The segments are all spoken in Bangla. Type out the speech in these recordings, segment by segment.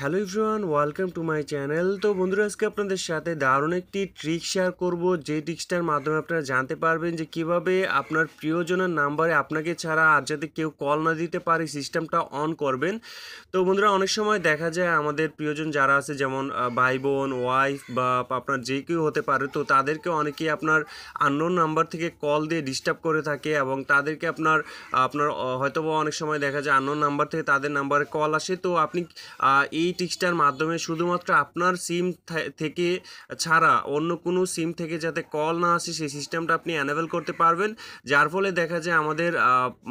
hello everyone welcome to my channel তো বন্ধুরা আজকে আপনাদের সাথে দারুণ একটি ট্রিক শেয়ার করব যে ট্রিক্সটার মাধ্যমে আপনারা জানতে পারবেন যে কিভাবে আপনার প্রিয়জনের নাম্বারে আপনাকে ছাড়া আর যাতে কেউ কল না দিতে পারে সিস্টেমটা অন করবেন তো বন্ধুরা অনেক সময় দেখা যায় আমাদের প্রিয়জন যারা আছে যেমন ভাই বোন ওয়াইফ বা আপনার যে কেউ হতে পারে তো তাদেরকে অনেকেই আপনার আননোন নাম্বার থেকে কল দিয়ে ডিস্টার্ব করে থাকে এবং তাদেরকে আপনার আপনার হয়তো অনেক সময় দেখা যায় আন্ন নাম্বার থেকে তাদের নাম্বারে কল আসে তো আপনি এই এই টিক্সটার মাধ্যমে শুধুমাত্র আপনার সিম থেকে ছাড়া অন্য কোনো সিম থেকে যাতে কল না আসে সেই সিস্টেমটা আপনি অ্যানেবেল করতে পারবেন যার ফলে দেখা যায় আমাদের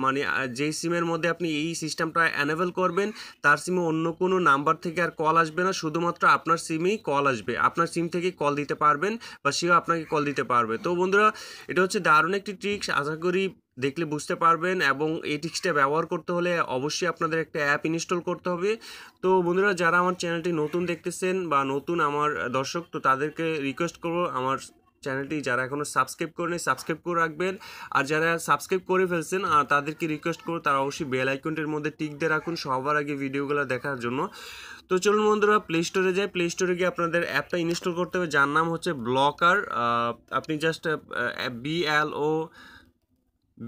মানে যেই সিমের মধ্যে আপনি এই সিস্টেমটা অ্যানেবল করবেন তার সিমে অন্য কোনো নাম্বার থেকে আর কল আসবে না শুধুমাত্র আপনার সিমেই কল আসবে আপনার সিম থেকে কল দিতে পারবেন বা সেও আপনাকে কল দিতে পারবে তো বন্ধুরা এটা হচ্ছে দারুণ একটি ট্রিক্স আশা করি দেখলে বুঝতে পারবেন এবং এই টিক্সটা ব্যবহার করতে হলে অবশ্যই আপনাদের একটা অ্যাপ ইনস্টল করতে হবে তো বন্ধুরা যারা আমার চ্যানেলটি নতুন দেখতেছেন বা নতুন আমার দর্শক তো তাদেরকে রিকোয়েস্ট করব আমার চ্যানেলটি যারা এখনও সাবস্ক্রাইব করেনি সাবস্ক্রাইব করে রাখবেন আর যারা সাবস্ক্রাইব করে ফেলছেন আর তাদেরকে রিকোয়েস্ট করো তারা অবশ্যই বেল আইকনটির মধ্যে টিক দিয়ে রাখুন সবার আগে ভিডিওগুলো দেখার জন্য তো চলুন বন্ধুরা প্লে স্টোরে যাই প্লে স্টোরে গিয়ে আপনাদের অ্যাপটা ইনস্টল করতে হবে যার নাম হচ্ছে ব্লকার আপনি just B L O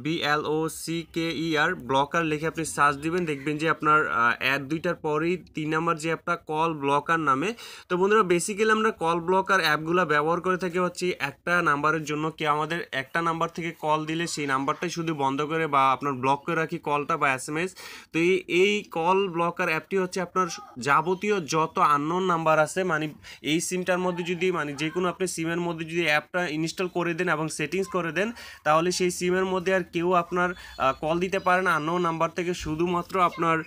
BLO C K E R blocker লিখে আপনি সার্চ দিবেন দেখবেন যে আপনার অ্যাড দুইটার পরেই তিন নাম্বার যে অ্যাপটা কল ব্লকার নামে তো বন্ধুরা বেসিক্যালি আমরা কল ব্লকার অ্যাপগুলো ব্যবহার করে থাকি হচ্ছে একটা নাম্বারের জন্য কি আমাদের একটা নাম্বার থেকে কল দিলে সেই নাম্বারটাই শুধু বন্ধ করে বা আপনার ব্লক করে রাখি কলটা বা এস এম এস তো এই এই কল ব্লকার অ্যাপটি হচ্ছে আপনার যাবতীয় যত আননোন নাম্বার আছে মানে এই সিমটার মধ্যে যদি মানে যে কোনো আপনি সিমের মধ্যে যদি অ্যাপটা ইনস্টল করে দেন এবং সেটিংস করে দেন তাহলে সেই সিমের মধ্যে আর কেউ আপনার কল দিতে পারে না আননোন নাম্বার থেকে শুধুমাত্র আপনার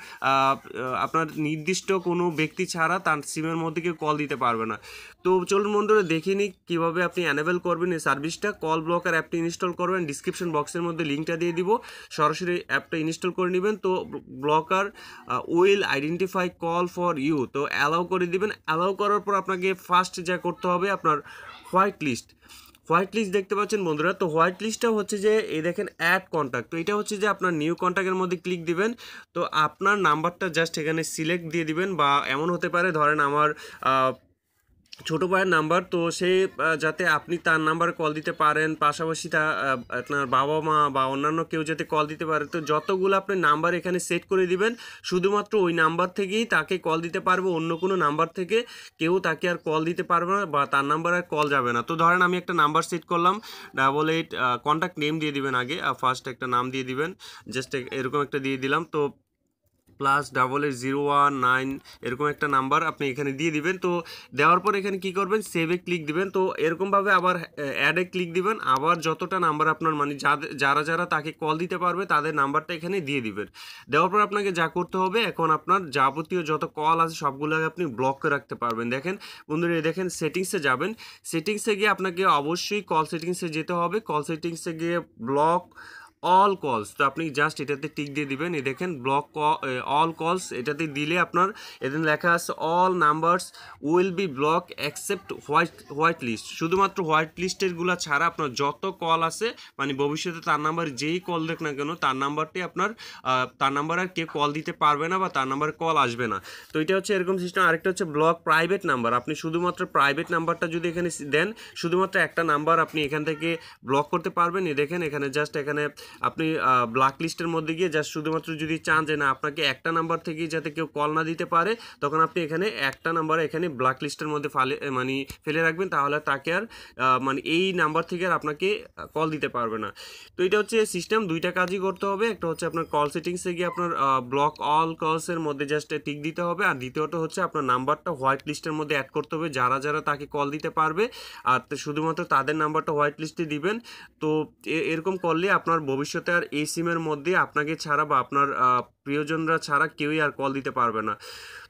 আপনার নির্দিষ্ট কোনো ব্যক্তি ছাড়া তার সিমের মধ্যে কেউ কল দিতে পারবে না তো চলুন বন্ধুরা দেখে নিই কীভাবে আপনি অ্যানেবেল করবেন এই সার্ভিসটা কল ব্লকার অ্যাপটি ইনস্টল করবেন ডিসক্রিপশন বক্সের মধ্যে লিঙ্কটা দিয়ে দিব সরাসরি অ্যাপটা ইনস্টল করে নেবেন তো blocker will identify call for you তো অ্যালাউ করে দিবেন অ্যালাউ করার পর আপনাকে ফার্স্ট যা করতে হবে আপনার হোয়াইট লিস্ট হোয়াইট লিস্ট দেখতে পাচ্ছেন বন্ধুরা তো হোয়াইট লিস্টটা হচ্ছে যে এই দেখেন অ্যাড কন্ট্যাক্ট তো এটা হচ্ছে যে আপনার নিউ কন্ট্যাক্টের মধ্যে ক্লিক দিবেন তো আপনার নাম্বারটা জাস্ট এখানে সিলেক্ট দিয়ে দিবেন বা এমন হতে পারে ধরেন আমার ছোট ভাইয়ের নাম্বার তো সে যাতে আপনি তার নাম্বারে কল দিতে পারেন পাশাপাশি তা আপনার বাবা মা বা অন্যান্য কেউ যাতে কল দিতে পারে তো যতগুলো আপনি নাম্বার এখানে সেট করে দিবেন শুধুমাত্র ওই নাম্বার থেকেই তাকে কল দিতে পারবো অন্য কোনো নাম্বার থেকে কেউ তাকে আর কল দিতে পারবে না বা তার নাম্বার আর কল যাবে না তো ধরেন আমি একটা নাম্বার সেট করলাম ডাবল এইট কন্ট্যাক্ট নেম দিয়ে দিবেন আগে ফার্স্ট একটা নাম দিয়ে দিবেন জাস্ট এরকম একটা দিয়ে দিলাম তো plus double eight zero one nine এরকম একটা নাম্বার আপনি এখানে দিয়ে দিবেন তো দেওয়ার পর এখানে কি করবেন সেভে ক্লিক দিবেন তো এরকমভাবে আবার অ্যাডে ক্লিক দিবেন আবার যতটা নাম্বার আপনার মানে যারা যারা তাকে কল দিতে পারবে তাদের নাম্বারটা এখানে দিয়ে দিবেন দেওয়ার পর আপনাকে যা করতে হবে এখন আপনার যাবতীয় যত কল আছে সবগুলোকে আপনি ব্লক করে রাখতে পারবেন দেখেন বন্ধুরা দেখেন সেটিংসে যাবেন সেটিংসে গিয়ে আপনাকে অবশ্যই কল সেটিংসে যেতে হবে কল সেটিংসে গিয়ে ব্লক অল কলস তো আপনি জাস্ট এটাতে টিক দিয়ে দিবেন এই দেখেন ব্লক অল কলস এটাতে দিলে আপনার এদিন লেখা আছে all numbers will be block accept white white list শুধুমাত্র হোয়াইট লিস্টেরগুলো ছাড়া আপনার যত কল আছে মানে ভবিষ্যতে তার নাম্বার যেই কল দেখ না কেন তার নাম্বারটি আপনার তার নাম্বার আর কেউ কল দিতে পারবে না বা তার নাম্বার কল আসবে না তো এটা হচ্ছে এরকম সিস্টেম আরেকটা হচ্ছে ব্লক প্রাইভেট নাম্বার আপনি শুধুমাত্র প্রাইভেট নাম্বারটা যদি এখানে দেন শুধুমাত্র একটা নাম্বার আপনি এখান থেকে ব্লক করতে পারবেন এ দেখেন এখানে জাস্ট এখানে আপনি ব্ল্যাক লিস্টের মধ্যে গিয়ে যা শুধুমাত্র যদি চান যে না আপনাকে একটা নাম্বার থেকে যাতে কেউ কল না দিতে পারে তখন আপনি এখানে একটা নাম্বার এখানে ব্ল্যাক লিস্টের মধ্যে ফালে মানে ফেলে রাখবেন তাহলে তাকে আর মানে এই নাম্বার থেকে আর আপনাকে কল দিতে পারবে না তো এটা হচ্ছে সিস্টেম দুইটা কাজই করতে হবে একটা হচ্ছে আপনার কল সেটিংসে গিয়ে আপনার ব্লক অল কলসের মধ্যে জাস্ট টিক দিতে হবে আর দ্বিতীয়ত হচ্ছে আপনার নাম্বারটা হোয়াইট লিস্টের মধ্যে অ্যাড করতে হবে যারা যারা তাকে কল দিতে পারবে আর শুধুমাত্র তাদের নাম্বারটা হোয়াইট লিস্টে দিবেন তো এরকম করলে আপনার ভবিষ্যতে আর এই সিমের মধ্যে আপনাকে ছাড়া বা আপনার প্রিয়জনরা ছাড়া কেউই আর কল দিতে পারবে না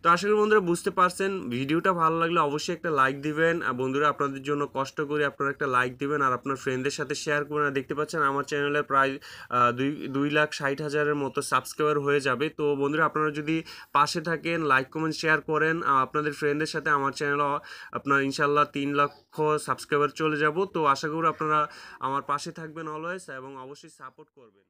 তো আশা করি বন্ধুরা বুঝতে পারছেন ভিডিওটা ভালো লাগলে অবশ্যই একটা লাইক দিবেন আর বন্ধুরা আপনাদের জন্য কষ্ট করে আপনারা একটা লাইক দিবেন আর আপনার ফ্রেন্ডদের সাথে শেয়ার করবেন আর দেখতে পাচ্ছেন আমার চ্যানেলে প্রায় দুই দুই লাখ ষাট হাজারের মতো সাবস্ক্রাইবার হয়ে যাবে তো বন্ধুরা আপনারা যদি পাশে থাকেন লাইক কমেন্ট শেয়ার করেন আপনাদের ফ্রেন্ডের সাথে আমার চ্যানেল আপনার ইনশাল্লাহ তিন লক্ষ সাবস্ক্রাইবার চলে যাব তো আশা করি আপনারা আমার পাশে থাকবেন অলওয়েজ এবং অবশ্যই সাপোর্ট করবেন